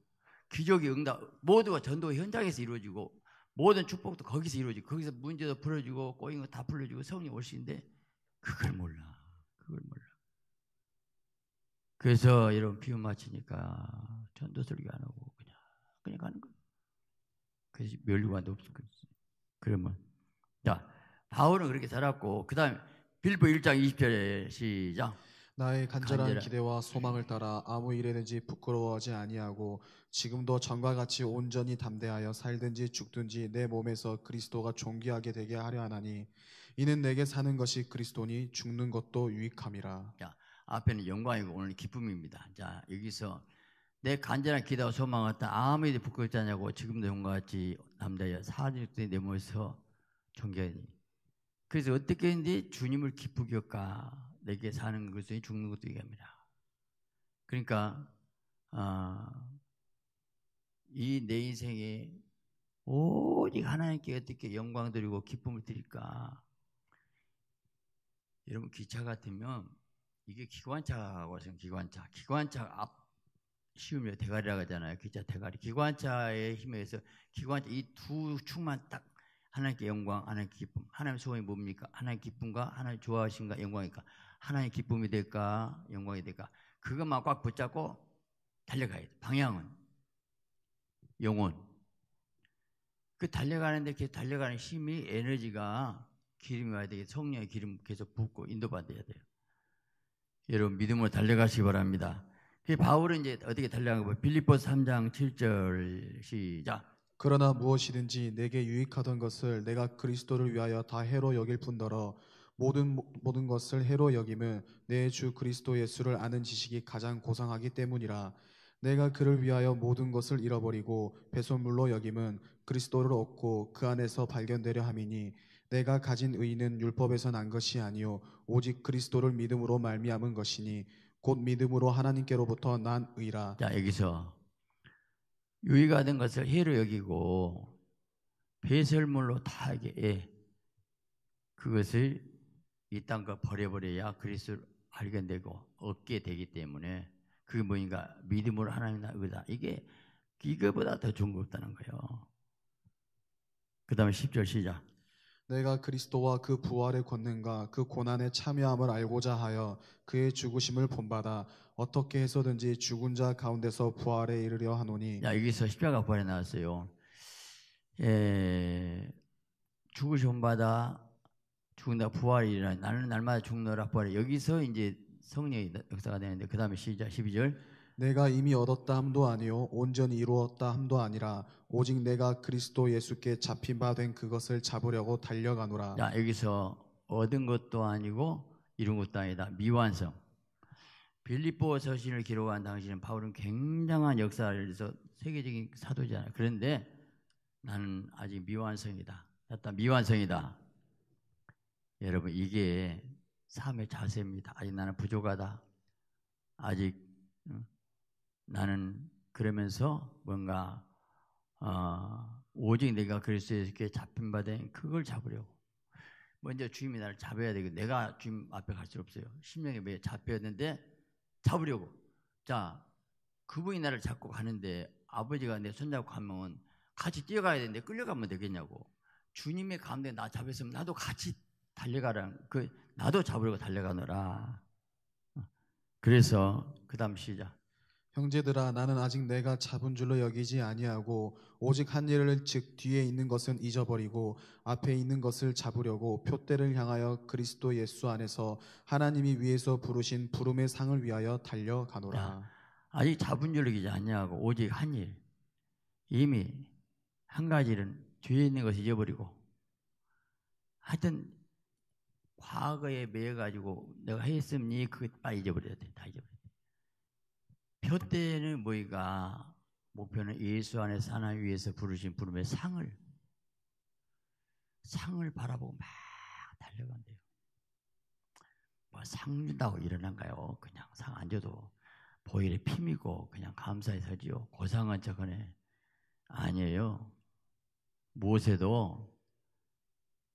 기적이 응답 모두가 전도 현장에서 이루어지고 모든 축복도 거기서 이루어지고 거기서 문제도 풀어지고 꼬인 거 다 풀어지고 성령 올시인데 그걸 몰라. 그걸 몰라. 그래서 이런 비움 맞히니까 전도설교 안 하고 그냥 그냥 가는 거예요. 그래서 멸류관도 없을 거예요. 그러면 자 바울은 그렇게 살았고 그 다음에 빌보 1장 20절에 시작 나의 간절한 간절한- 기대와 네. 소망을 따라 아무 일에든지 부끄러워하지 아니하고 지금도 전과 같이 온전히 담대하여 살든지 죽든지 내 몸에서 그리스도가 존귀하게 되게 하려 하나니 이는 내게 사는 것이 그리스도니 죽는 것도 유익함이라. 앞에는 영광이고 오늘 기쁨입니다. 자 여기서 내 간절한 기대와 소망을 따 아무 일이 부끄럽지 않냐고 지금도 영과 같이 남자여 사라질때 내 몸에서 존귀하니 그래서 어떻게 든지 주님을 기쁘게 할까 내게 사는 것을 죽는 것도 얘기합니다. 그러니까 아, 이내 인생에 오직 하나님께 어떻게 영광 드리고 기쁨을 드릴까? 여러분 기차 같으면 이게 기관차라고 하시면 기관차. 기관차 앞 씌우면 대가리라고 하잖아요. 기차 대가리. 기관차의 힘에서 기관차 이 두 축만 딱 하나님께 영광, 하나님께 기쁨. 하나님 소원이 뭡니까? 하나님 기쁨과 하나님 좋아하심과 영광이까 하나의 기쁨이 될까 영광이 될까 그것만 꽉 붙잡고 달려가야 돼. 방향은 영혼. 그 달려가는데 그 달려가는 힘이 에너지가 기름이 와야 되게 성령의 기름 계속 붓고 인도받아야 돼요. 여러분 믿음으로 달려가시기 바랍니다. 그 바울은 이제 어떻게 달려간 거예요? 빌리보스 3장 7절 시작. 그러나 무엇이든지 내게 유익하던 것을 내가 그리스도를 위하여 다 해로 여길 뿐더러 모든 모든 것을 해로 여김은 내 주 그리스도 예수를 아는 지식이 가장 고상하기 때문이라 내가 그를 위하여 모든 것을 잃어버리고 배설물로 여김은 그리스도를 얻고 그 안에서 발견되려 함이니 내가 가진 의는 율법에서 난 것이 아니요 오직 그리스도를 믿음으로 말미암은 것이니 곧 믿음으로 하나님께로부터 난 의라. 자 여기서 유의가 된 것을 해로 여기고 배설물로 다 하게 예, 그것을 이땅거 버려버려야 그리스도를 알게 되고 얻게 되기 때문에 그게 뭐인가 믿음으로 하나님나 의다 이게 이거보다 더 좋은 거 없다는 거예요. 그다음 10절 시작 내가 그리스도와 그 부활의 권능과 그 고난의 참여함을 알고자 하여 그의 죽으심을 본받아 어떻게 해서든지 죽은 자 가운데서 부활에 이르려 하노니 야 여기서 십자가 부활이 나왔어요 예, 죽으심 받아 죽는다 부활이 라나는 날마다 죽노라 부활이 여기서 이제 성령의 역사가 되는데 그 다음에 시작 12절 내가 이미 얻었다 함도 아니요 온전히 이루었다 함도 아니라 오직 내가 그리스도 예수께 잡힌 바 된 그것을 잡으려고 달려가노라 야, 여기서 얻은 것도 아니고 이룬 것도 아니다 미완성 빌립보 서신을 기록한 당시는 바울은 굉장한 역사를해서 세계적인 사도잖아요 그런데 나는 아직 미완성이다. 나다 미완성이다. 여러분 이게 삶의 자세입니다. 아직 나는 부족하다. 아직 응? 어, 나는 그러면서 뭔가 어, 오직 내가 그리스도에게 잡힌 바 된 그걸 잡으려고 먼저 주님이 나를 잡아야 되고 내가 주님 앞에 갈 수 없어요. 심령에 매 잡혀야 되는데 잡으려고 자 그분이 나를 잡고 가는데 아버지가 내 손잡고 가면 같이 뛰어가야 되는데 끌려가면 되겠냐고 주님의 감동나 잡혔으면 나도 같이 달려가라. 그 나도 잡으려고 달려가노라. 어, 그래서 그 다음 시작. 형제들아 나는 아직 내가 잡은 줄로 여기지 아니하고 오직 한 일을 즉 뒤에 있는 것은 잊어버리고 앞에 있는 것을 잡으려고 표대를 향하여 그리스도 예수 안에서 하나님이 위에서 부르신 부름의 상을 위하여 달려가노라. 아직 잡은 줄로 여기지 아니하고 오직 한 일. 이미 한 가지는 뒤에 있는 것을 잊어버리고 하여튼 과거에 매여 가지고 내가 했으니 그게 다 잊어버려야 돼. 다 잊어버려야 돼. 표 때는 뭐이가 목표는 예수 안에서 하나위에서 부르신 부름의 상을 상을 바라보고 막 달려간대요. 뭐상 준다고 일어난가요? 그냥 상안 줘도 보일의 피미고 그냥 감사해서지요. 고상한 척하네. 아니에요. 무엇에도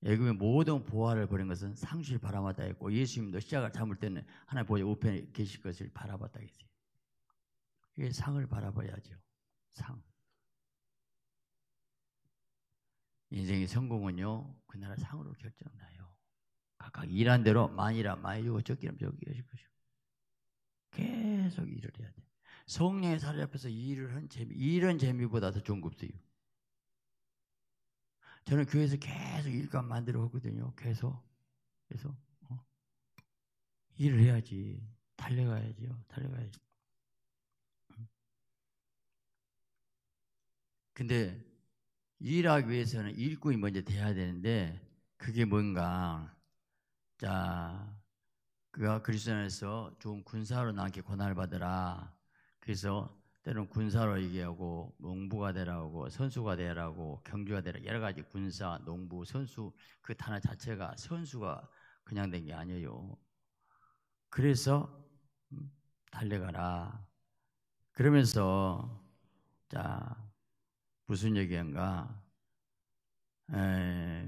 애굽의 모든 보화를 버린 것은 상실 바라마다 했고 예수님도 시작을 잡을 때는 하나님 보좌 우편에 계실 것을 바라봤다 했어요. 이게 상을 바라봐야죠. 상. 인생의 성공은요 그 나라 상으로 결정나요. 각각 일한 대로 많이라 많이 주고 적기는 적게 하실 것이고 계속 일을 해야 돼. 성령의 사례 앞에서 일을 한 재미, 일은 재미보다 더 좋은 것있어요 저는 교회에서 계속 일감 만들어 오거든요. 계속. 계속. 어? 일을 해야지. 달려가야지요. 달려가야지. 음. 근데 일하기 위해서는 일꾼이 먼저 돼야 되는데 그게 뭔가 자 그가 그리스도 안에서 좋은 군사로 나한테 고난을 받으라 그래서 때는 군사로 얘기하고 농부가 되라고 선수가 되라고 경주가 되라 여러 가지 군사, 농부, 선수 그 단어 자체가 선수가 그냥 된 게 아니에요. 그래서 음, 달려가라. 그러면서 자 무슨 얘기인가? 에,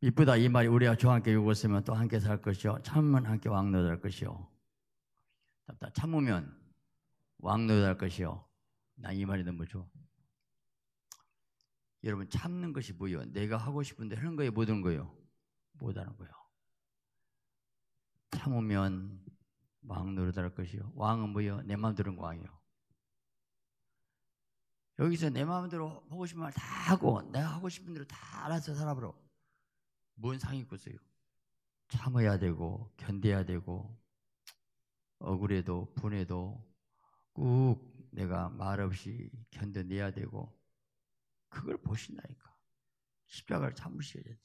이쁘다 이 말이 우리가 주 함께 요구했으면 또 함께 살 것이요 참으면 함께 왕노될 것이요 참으면 왕노릇할 것이요. 난 이 말이 너무 좋아. 여러분 참는 것이 뭐예요? 내가 하고 싶은데 하는 거예요? 못하는 거예요? 못하는 거예요. 참으면 왕 노릇할 것이요. 왕은 뭐예요? 내마음대로 왕이요. 여기서 내 마음대로 하고 싶은 말 다 하고 내가 하고 싶은 대로 다 알아서 살아보러 뭔 상이 있겠어요? 참아야 되고 견뎌야 되고 억울해도 분해도 꾹 내가 말없이 견뎌내야 되고 그걸 보신다니까. 십자가를 참으셔야 되지.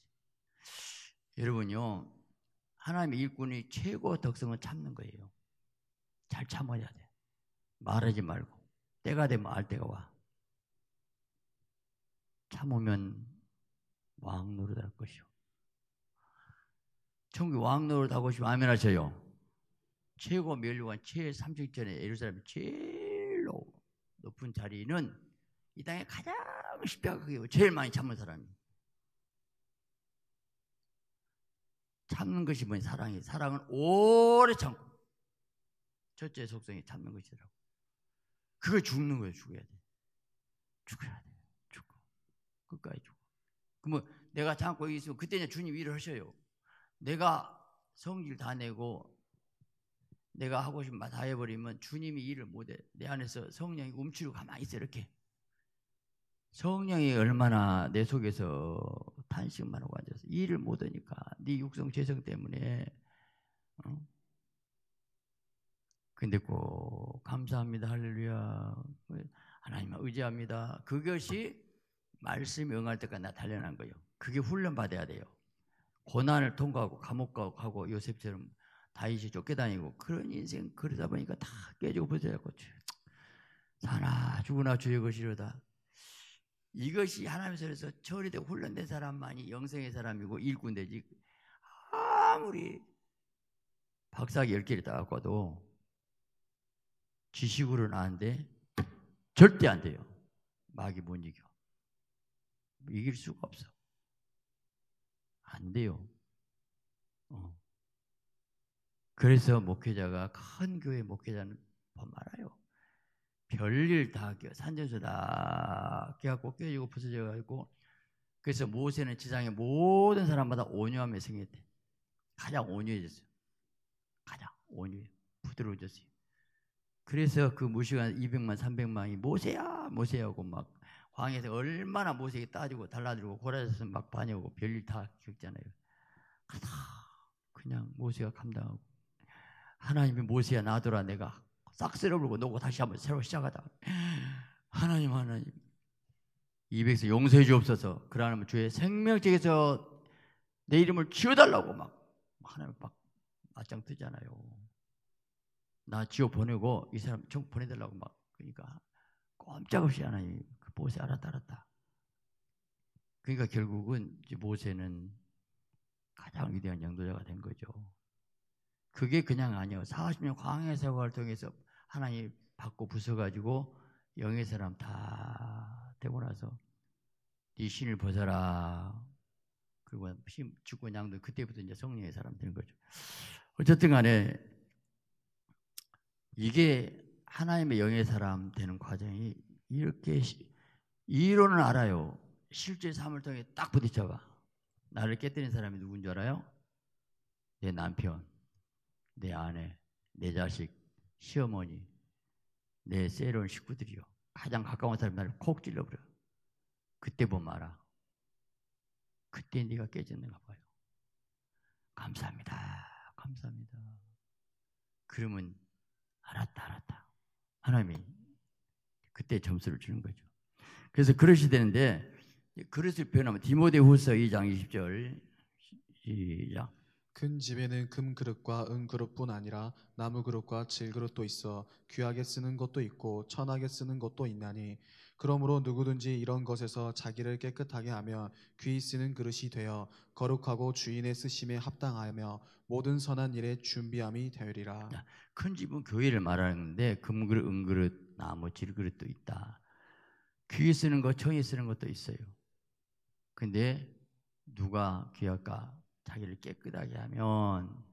여러분요, 하나님의 일꾼이 최고 덕성은 참는 거예요. 잘 참아야 돼. 말하지 말고. 때가 되면 알 때가 와. 참으면 왕 노릇할 것이요. 천국 왕 노릇하고 싶으면 아멘 하셔요. 최고 멸류관 최삼층전에 예루살렘 제일 높은 자리는 이 땅에 가장 십자가게 제일 많이 참은 사람이. 참는 것이 뭐니 사랑이 사랑은 오래 참고 첫째 속성이 참는 것이라고. 그걸 죽는 거예요. 죽어야 돼. 죽어야 돼. 죽어. 끝까지 죽어. 그러면 내가 참고 있으면 그때 는 주님 일을 하셔요. 내가 성질 다 내고 내가 하고 싶은 말 다 해버리면 주님이 일을 못해. 내 안에서 성령이 움츠리고 가만히 있어, 이렇게. 성령이 얼마나 내 속에서 탄식만 하고 앉아서 일을 못하니까 네 육성 재성 때문에 어? 근데 꼭 감사합니다 할렐루야 하나님을 의지합니다 그것이 말씀이 응할 때까지 나 단련한 거예요 그게 훈련받아야 돼요 고난을 통과하고 감옥 가고 요셉처럼 다이이 쫓겨다니고 그런 인생 그러다 보니까 다 깨지고 부서졌고 사나 죽으나 주의 것이로다. 이것이 하나님 손에서 처리되고 훈련된 사람만이 영생의 사람이고 일꾼되지 아무리 박사기 1개를 따갖고도 지식으로는 안 돼. 절대 안 돼요. 막이 못 이겨. 이길 수가 없어. 안 돼요. 어. 그래서 목회자가 큰 교회 목회자는 법 말아요. 별일 다 껴, 산전수 다 껴갖고 깨지고 부서져가지고 그래서 모세는 지상의 모든 사람마다 온유함에 생겼대. 가장 온유해졌어요. 가장 온유해. 부드러워졌어요. 그래서 그 무식한 200만, 300만이 모세야, 모세하고 막 광에서 얼마나 모세에게 따지고 달라들고 고라졌으막 반역하고 별일 다 겪잖아요. 그냥 모세가 감당하고 하나님이 모세야 나더라 내가 싹 쓸어버리고 놓고 다시 한번 새로 시작하다. 하나님 하나님 이에서 용서해 주옵소서. 그러하면 주의 생명책에서 내 이름을 지어달라고 막 하나님 막 맞짱 뜨잖아요. 나 지어 보내고 이 사람 총 보내달라고 막 그러니까 꼼짝없이 하나님 그 모세 알았다 알았다. 그러니까 결국은 모세는 가장 위대한 양도자가 된 거죠. 그게 그냥 아니에요. 40년 광야 생활을 통해서 하나님 받고 부서가지고 영의 사람 다 되고 나서 네 신을 벗어라. 그리고 죽고 양도 그때부터 이제 성령의 사람 되는 거죠. 어쨌든 간에 이게 하나님의 영의 사람 되는 과정이 이렇게 이론은 알아요. 실제 삶을 통해 딱 부딪혀봐. 나를 깨뜨린 사람이 누군 줄 알아요? 내 남편. 내 아내, 내 자식, 시어머니, 내 새로운 식구들이요. 가장 가까운 사람이 나를 콕 찔러버려. 그때 보면 뭐 알아. 그때 네가 깨졌는가 봐요. 감사합니다. 감사합니다. 그러면 알았다, 알았다. 하나님이 그때 점수를 주는 거죠. 그래서 그릇이 되는데 그릇을 표현하면 디모데후서 2장 20절 시작. 큰 집에는 금 그릇과 은 그릇뿐 아니라 나무 그릇과 질 그릇도 있어 귀하게 쓰는 것도 있고 천하게 쓰는 것도 있나니 그러므로 누구든지 이런 것에서 자기를 깨끗하게 하며 귀히 쓰는 그릇이 되어 거룩하고 주인의 쓰심에 합당하며 모든 선한 일에 준비함이 되리라. 큰 집은 교회를 말하는데 금 그릇, 은 그릇, 나무 질 그릇도 있다. 귀히 쓰는 것, 천히 쓰는 것도 있어요. 근데 누가 귀할까? 자기를 깨끗하게 하면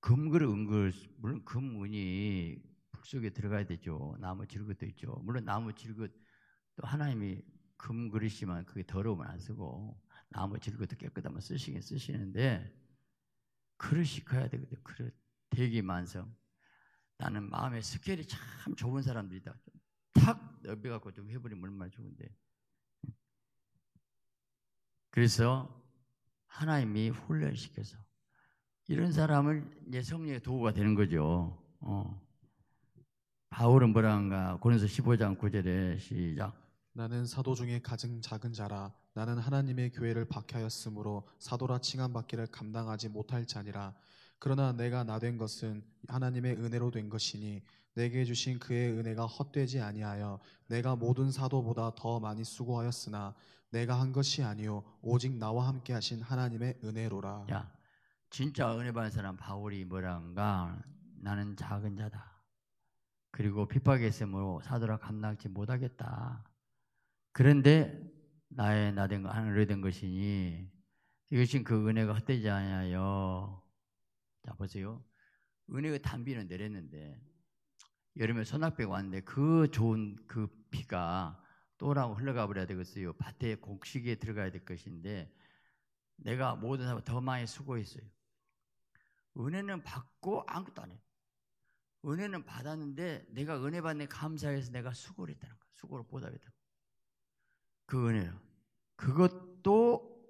금글 그 은글 물론 금운이 불 속에 들어가야 되죠. 나무 질긋도 있죠. 물론 나무 질긋 또 하나님이 금 그릇이만 그게 더러우면 안 쓰고 나무 질긋도 깨끗하면 쓰시긴 쓰시는데 그릇이 커야 되거든요. 그릇 대기만성. 나는 마음의 스케일이 참 좁은 사람들이다. 탁 넓혀갖고 좀 해버리면 얼마나 좋은데. 그래서 하나님이 훈련시켜서 이런 사람을 이제 성령의 도구가 되는 거죠. 어. 바울은 뭐라는가 고린서 15장 9절에 시작 나는 사도 중에 가장 작은 자라 나는 하나님의 교회를 박해하였으므로 사도라 칭함 받기를 감당하지 못할 자니라 그러나 내가 나 된 것은 하나님의 은혜로 된 것이니 내게 주신 그의 은혜가 헛되지 아니하여 내가 모든 사도보다 더 많이 수고하였으나 내가 한 것이 아니요 오직 나와 함께 하신 하나님의 은혜로라. 야, 진짜 은혜 받은 사람 바울이 뭐란가? 나는 작은 자다. 그리고 핍박했으므로 사도라 감당치 못하겠다. 그런데 나의 나된 하늘된 것이니 이것은 그 은혜가 헛되지 아니자 보세요. 은혜의 단비는 내렸는데 여름에 소낙비가 왔는데 그 좋은 그 비가 또랑 흘러가 버려야 되겠어요. 밭에 곡식에 들어가야 될 것인데 내가 모든 사람 더 많이 수고했어요. 은혜는 받고 아무것도 안해 은혜는 받았는데 내가 은혜 받는 감사해서 내가 수고를 했다는 거예요. 수고를 보답했다고그 은혜요. 그것도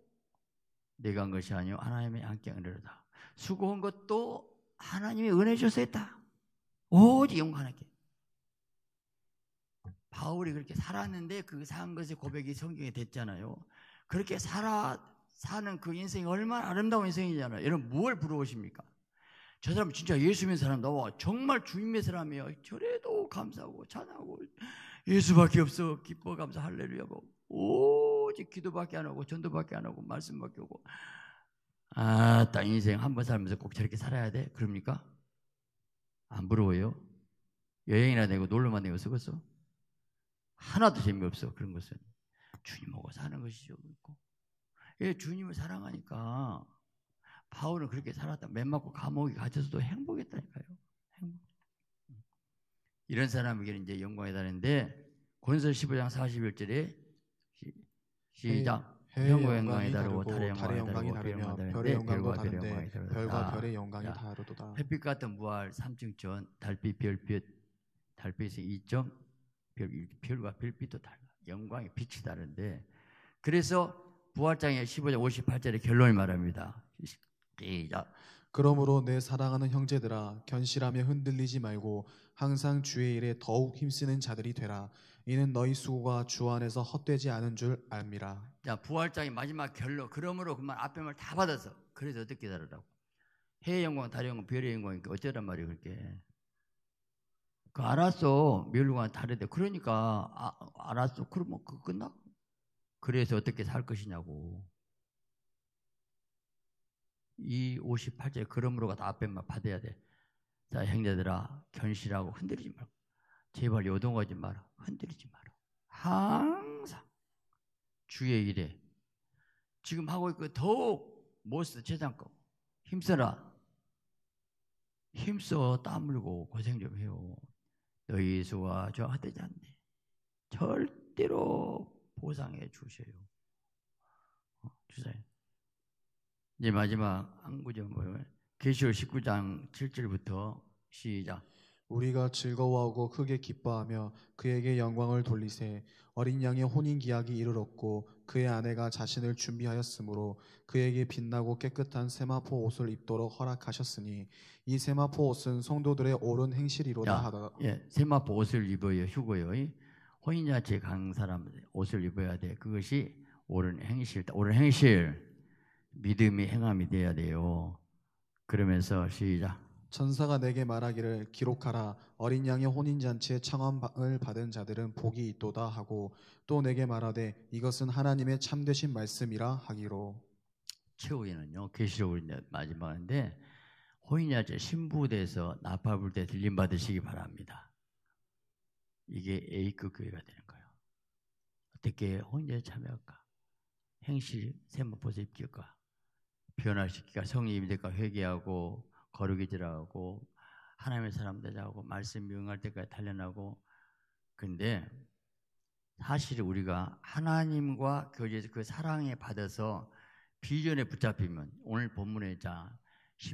내가 한 것이 아니요 하나님의 함께 은혜로다. 수고한 것도 하나님의 은혜 주 줘서 했다. 오직 영광 하나님 바울이 그렇게 살았는데 그 산 것의 고백이 성경에 됐잖아요. 그렇게 살아 사는 그 인생이 얼마나 아름다운 인생이잖아요. 여러분 뭘 부러우십니까? 저 사람 진짜 예수 믿는 사람 나와 정말 주님의 사람이에요. 저래도 감사하고 찬하고 예수밖에 없어 기뻐 감사 할렐루야고 오직 기도밖에 안 하고 전도밖에 안 하고 말씀밖에 없고 아, 따 인생 한 번 살면서 꼭 저렇게 살아야 돼? 그럽니까? 안 부러워요? 여행이나 내고 놀러만 내고 쓰겠어? 하나도 재미없어. 그런 것은. 주님 하고 사는 것이죠. 그리고. 예, 주님을 사랑하니까 바울은 그렇게 살았다. 맨 맞고 감옥에 갇혀서도 행복했다니까요. 행복. 이런 사람에게는 이제 영광이 다는데 권설 15장 41절에 시, 작 영광이, 영광이 다르고 달의 영광이, 영광이 다르며 별의 영광과 다른데 별과 별의 영광이 다르도다 햇빛 같은 무알 3층 전 달빛 별빛 달빛의 2점 별과 별빛도 달라. 영광의 빛이 다른데 그래서 부활장의 15장 58절의 결론을 말합니다. 시작. 그러므로 내 사랑하는 형제들아 견실하며 흔들리지 말고 항상 주의 일에 더욱 힘쓰는 자들이 되라. 이는 너희 수고가 주 안에서 헛되지 않은 줄 압니다. 자 부활장의 마지막 결론. 그러므로 그만 앞에 말다 받아서 그래서 어떻게 다르라고. 해의 영광, 달의 영광, 별의 영광이니까 어쩌란 말이에요 그렇게. 그 알았어. 멸류관 다르대. 그러니까 아, 알았어. 그러면 뭐 그 끝나? 그래서 어떻게 살 것이냐고. 이 58제 그러므로가 다 앞에만 받아야 돼. 자 형제들아 견실하고 흔들리지 말고 제발 요동하지 마라. 흔들리지 마라. 항상 주의 일에 지금 하고 있고 더욱 모스 재산거 힘써라. 힘써 땀 흘리고 고생 좀 해요. 너희 수가 저하되지 않네. 절대로 보상해 주세요. 어, 주세요. 이제 마지막 안구절 보면 계시록 19장 7절부터 시작. 우리가 즐거워하고 크게 기뻐하며 그에게 영광을 돌리세 어린 양의 혼인 기약이 이르렀고 그의 아내가 자신을 준비하였으므로 그에게 빛나고 깨끗한 세마포 옷을 입도록 허락하셨으니 이 세마포 옷은 성도들의 옳은 행실이로다 하다. 예, 세마포 옷을 입어야휴고요 혼인자체 강 사람 옷을 입어야 돼. 그것이 옳은 행실, 옳은 행실 믿음이 행함이 돼야 돼요. 그러면서 시작. 천사가 내게 말하기를 기록하라 어린 양의 혼인 잔치에 청함을 받은 자들은 복이 있도다 하고 또 내게 말하되 이것은 하나님의 참되신 말씀이라 하기로 최후에는요 계시록을 마지막인데 혼인야제 신부대에서 나팔불 때 들림 받으시기 바랍니다. 이게 A급 교회가 되는 거예요. 어떻게 혼인야제 참여할까? 행실 세무포서 입기까 변화시키가 성의 임대가 회개하고 거룩이지라고 하나님의 사람 되자고 말씀 미응할 때까지 단련하고 근데 사실 우리가 하나님과 교제에서 그 사랑에 받아서 비전에 붙잡히면 오늘 본문에 자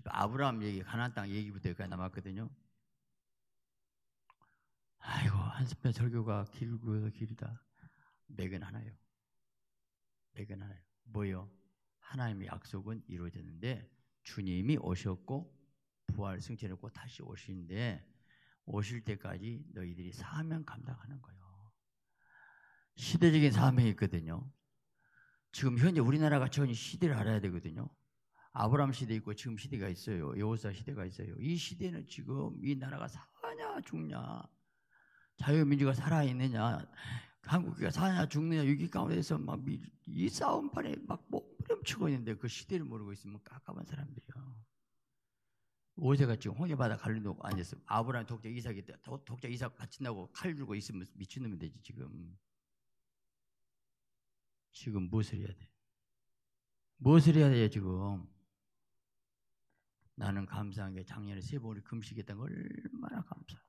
아브라함 얘기 가나안 땅 얘기부터 여기까지 남았거든요. 아이고 한스편 설교가 길고서 길다. 맥은 하나요. 맥은 하나요. 뭐요? 하나님의 약속은 이루어졌는데 주님이 오셨고 부활 승천을 꼭 다시 오시는데 오실 때까지 너희들이 사명 감당하는 거예요. 시대적인 사명이 있거든요. 지금 현재 우리나라가 전 시대를 알아야 되거든요. 아브라함 시대 있고 지금 시대가 있어요. 여호사 시대가 있어요. 이 시대는 지금 이 나라가 사냐 죽냐, 자유민주가 살아 있느냐, 한국이 사냐 죽느냐 위기 가운데서 막 이 싸움판에 막 몸부림치고 있는데 그 시대를 모르고 있으면 깝깝한 사람들이요. 모세가 지금 홍해바다 갈리놓고 앉았으 아브라함 독자 이삭이 독자 이삭 갇힌다고 칼 들고 있으면 미친놈이 되지 지금 지금 무엇을 해야 돼? 무엇을 해야 돼 지금? 나는 감사한 게 작년에 세 번을 금식했던 걸 얼마나 감사해.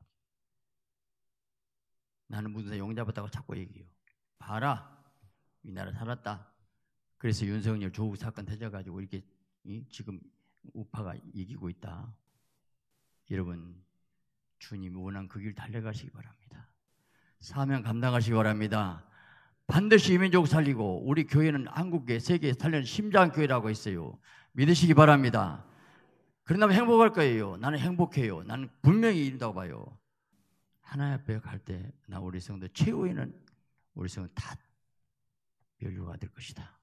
나는 무슨 용잡았다고 자꾸 얘기해요. 봐라. 이 나라 살았다. 그래서 윤석열 조국 사건 터져가지고 이렇게 지금 우파가 이기고 있다. 여러분, 주님이 원한 그 길 달려가시기 바랍니다. 사명 감당하시기 바랍니다. 반드시 이민족 살리고 우리 교회는 한국계 세계에 살리는 심장교회라고 있어요. 믿으시기 바랍니다. 그런다면 행복할 거예요. 나는 행복해요. 나는 분명히 이룬다고 봐요. 하나님 앞에 갈 때 나 우리 성도 최후에는 우리 성도다 멸류가 될 것이다.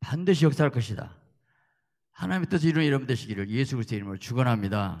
반드시 역사할 것이다. 하나님의 뜻을 이루는 여러분 되시기를 예수 그리스도의 이름으로 축원합니다.